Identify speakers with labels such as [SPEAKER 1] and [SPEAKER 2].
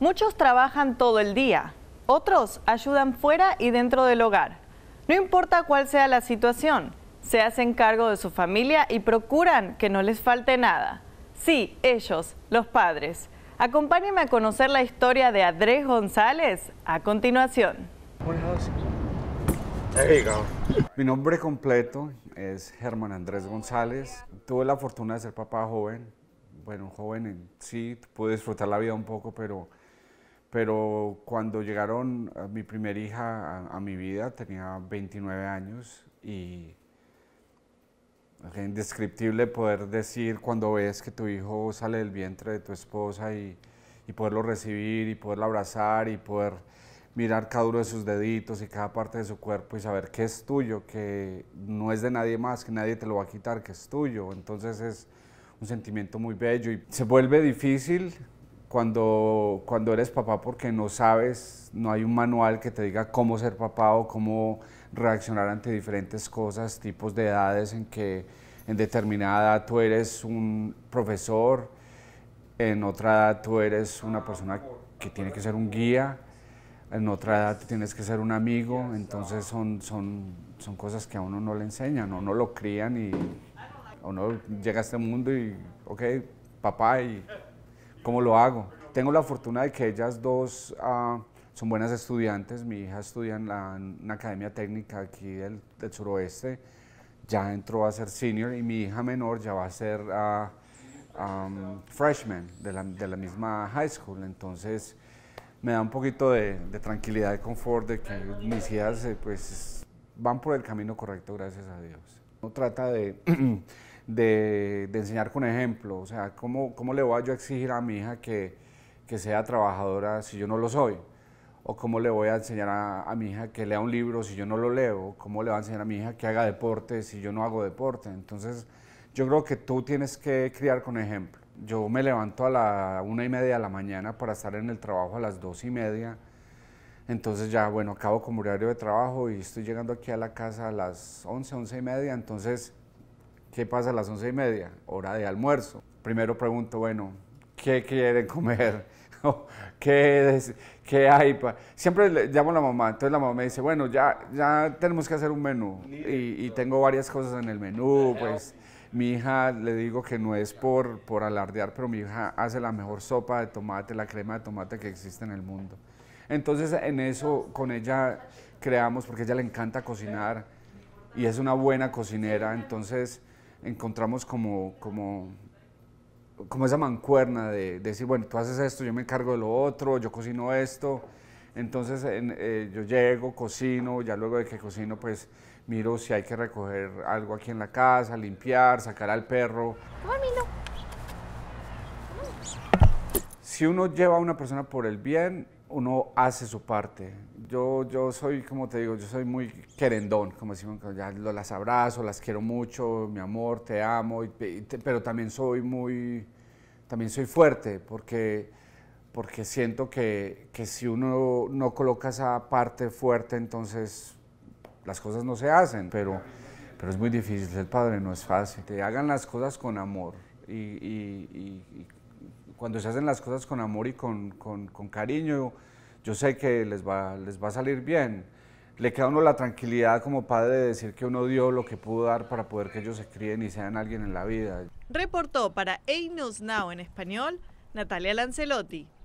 [SPEAKER 1] Muchos trabajan todo el día, otros ayudan fuera y dentro del hogar. No importa cuál sea la situación, se hacen cargo de su familia y procuran que no les falte nada. Sí, ellos, los padres. Acompáñenme a conocer la historia de Andrés González a continuación.
[SPEAKER 2] Mi nombre completo es Germán Andrés González. Tuve la fortuna de ser papá joven. Bueno, joven en sí, pude disfrutar la vida un poco, pero pero cuando llegaron eh, mi primera hija a, mi vida, tenía 29 años y es indescriptible poder decir cuando ves que tu hijo sale del vientre de tu esposa y, y poderlo recibir y poderlo abrazar y poder mirar cada uno de sus deditos y cada parte de su cuerpo y saber que es tuyo, que no es de nadie más, que nadie te lo va a quitar, que es tuyo. Entonces es un sentimiento muy bello y se vuelve difícil cuando, cuando eres papá porque no sabes, no hay un manual que te diga cómo ser papá o cómo reaccionar ante diferentes cosas, tipos de edades en que en determinada edad tú eres un profesor, en otra edad tú eres una persona que tiene que ser un guía, en otra edad tienes que ser un amigo, entonces son, son, son cosas que a uno no le enseñan, o no lo crían y a uno llega a este mundo y, ok, papá y ¿Cómo lo hago? Tengo la fortuna de que ellas dos ah, son buenas estudiantes. Mi hija estudia en, la, una academia técnica aquí del, suroeste. Ya entró a ser senior y mi hija menor ya va a ser ah, freshman de la, misma high school. Entonces me da un poquito de, tranquilidad y confort de que mis hijas eh, pues, van por el camino correcto, gracias a Dios. No trata de de, enseñar con ejemplo. O sea, ¿cómo, ¿cómo, le voy a yo exigir a mi hija que, que, sea trabajadora si yo no lo soy? ¿O cómo le voy a enseñar a, mi hija que lea un libro si yo no lo leo? ¿Cómo le voy a enseñar a mi hija que haga deporte si yo no hago deporte? Entonces, yo creo que tú tienes que criar con ejemplo. Yo me levanto a la una y media de la mañana para estar en el trabajo a las dos y media. Entonces ya, bueno, acabo con mi horario de trabajo y estoy llegando aquí a la casa a las once, once y media. Entonces ¿Qué pasa a las once y media? Hora de almuerzo. Primero pregunto, bueno, ¿qué quieren comer? ¿Qué, es, ¿Qué, hay? Siempre le llamo a la mamá, entonces la mamá me dice, bueno, ya, ya tenemos que hacer un menú y, tengo varias cosas en el menú, pues mi hija, le digo que no es por, por alardear, pero mi hija hace la mejor sopa de tomate, la crema de tomate que existe en el mundo. Entonces en eso con ella creamos, porque ella le encanta cocinar y es una buena cocinera, entonces encontramos como, como, como esa mancuerna de, decir, bueno, tú haces esto, yo me encargo de lo otro, yo cocino esto. Entonces eh, yo llego, cocino, ya luego de que cocino, pues miro si hay que recoger algo aquí en la casa, limpiar, sacar al perro. Si uno lleva a una persona por el bien, uno hace su parte. Yo, yo soy, como te digo, yo soy muy querendón, como decimos, ya las abrazo, las quiero mucho, mi amor, te amo, y, pero también soy muy, también soy fuerte, porque, porque siento que, que, si uno no coloca esa parte fuerte, entonces las cosas no se hacen, pero, pero es muy difícil, el padre no es fácil. Te hagan las cosas con amor y, cuando se hacen las cosas con amor y con, cariño, yo sé que les va, les va a salir bien. Le queda a uno la tranquilidad como padre de decir que uno dio lo que pudo dar para poder que ellos se críen y sean alguien en la vida.
[SPEAKER 1] Reportó para News Now en español Natalia Lancelotti.